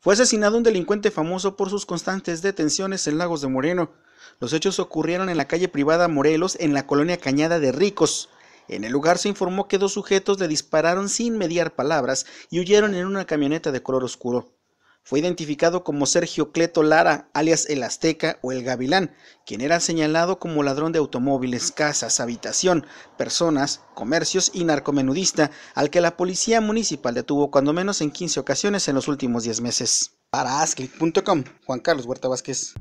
Fue asesinado un delincuente famoso por sus constantes detenciones en Lagos de Moreno. Los hechos ocurrieron en la calle privada Morelos, en la colonia Cañada de Ricos. En el lugar se informó que dos sujetos le dispararon sin mediar palabras y huyeron en una camioneta de color oscuro. Fue identificado como Sergio Cleto Lara, alias el Azteca o el Gavilán, quien era señalado como ladrón de automóviles, casas, habitación, personas, comercios y narcomenudista, al que la policía municipal detuvo cuando menos en 15 ocasiones en los últimos 10 meses. Para Juan Carlos Huerta Vázquez.